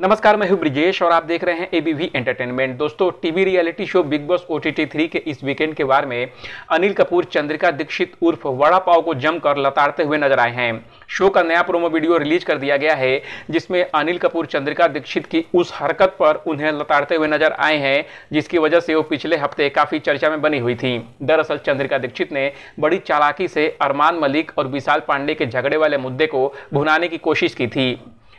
नमस्कार मैं हूं ब्रिजेश और आप देख रहे हैं एबीवी एंटरटेनमेंट दोस्तों TV reality show Bigg Boss O T three के इस वीकेंड के बार में अनिल कपूर चंद्रिका दीक्षित उर्फ वड़ा पाव को जमकर लताड़ते हुए नजर आए हैं शो का नया प्रोमो वीडियो रिलीज कर दिया गया है जिसमें अनिल कपूर चंद्रिका दीक्षित की उस हरकत पर उन्हें लताड़ते हुए नजर आए हैं जिसकी वजह से वो पिछले हफ्ते काफी चर्चा में बनी हुई थी दरअसल चंद्रिका दीक्षित ने बड़ी चालाकी से अरमान मलिक और विशाल पांडे के झगड़े वाले मुद्दे को भुनाने की कोशिश की थी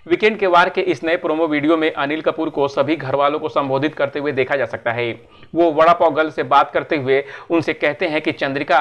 वीकेंड के वार के इस नए प्रोमो वीडियो में अनिल कपूर को सभी घर वालों को संबोधित करते हुए देखा जा सकता है वो वड़ा पाव गर्ल से बात करते हुए उनसे कहते हैं कि चंद्रिका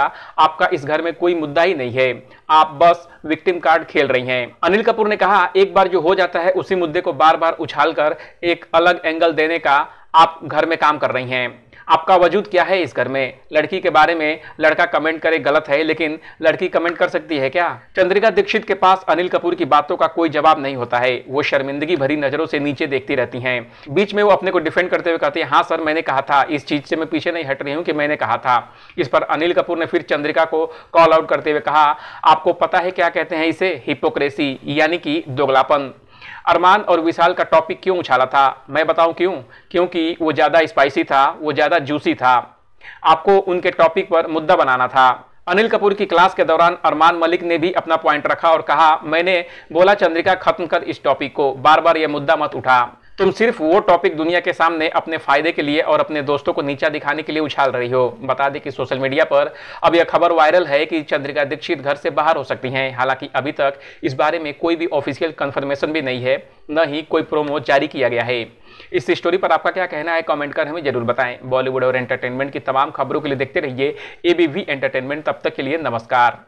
आपका इस घर में कोई मुद्दा ही नहीं है आप बस विक्टिम कार्ड खेल रही हैं अनिल कपूर ने कहा एक बार जो हो जाता है उसी मुद्दे को बार बार उछाल कर एक अलग एंगल देने का आप घर में काम कर रही हैं आपका वजूद क्या है इस घर में लड़की के बारे में लड़का कमेंट करे गलत है लेकिन लड़की कमेंट कर सकती है क्या चंद्रिका दीक्षित के पास अनिल कपूर की बातों का कोई जवाब नहीं होता है वो शर्मिंदगी भरी नजरों से नीचे देखती रहती हैं बीच में वो अपने को डिफेंड करते हुए कहती है हाँ सर मैंने कहा था इस चीज से मैं पीछे नहीं हट रही हूँ कि मैंने कहा था इस पर अनिल कपूर ने फिर चंद्रिका को कॉल आउट करते हुए कहा आपको पता है क्या कहते हैं इसे हिपोक्रेसी यानी कि दोगलापन अरमान और विशाल का टॉपिक क्यों उछाला था मैं बताऊं क्यों क्योंकि वो ज़्यादा स्पाइसी था वो ज़्यादा जूसी था आपको उनके टॉपिक पर मुद्दा बनाना था अनिल कपूर की क्लास के दौरान अरमान मलिक ने भी अपना पॉइंट रखा और कहा मैंने बोला चंद्रिका खत्म कर इस टॉपिक को बार बार यह मुद्दा मत उठा तुम सिर्फ वो टॉपिक दुनिया के सामने अपने फायदे के लिए और अपने दोस्तों को नीचा दिखाने के लिए उछाल रही हो बता दें कि सोशल मीडिया पर अब यह खबर वायरल है कि चंद्रिका दीक्षित घर से बाहर हो सकती हैं हालांकि अभी तक इस बारे में कोई भी ऑफिशियल कंफर्मेशन भी नहीं है न ही कोई प्रोमो जारी किया गया है इस स्टोरी पर आपका क्या कहना है कमेंट कर हमें जरूर बताएं बॉलीवुड और एंटरटेनमेंट की तमाम खबरों के लिए देखते रहिए एबीवी एंटरटेनमेंट तब तक के लिए नमस्कार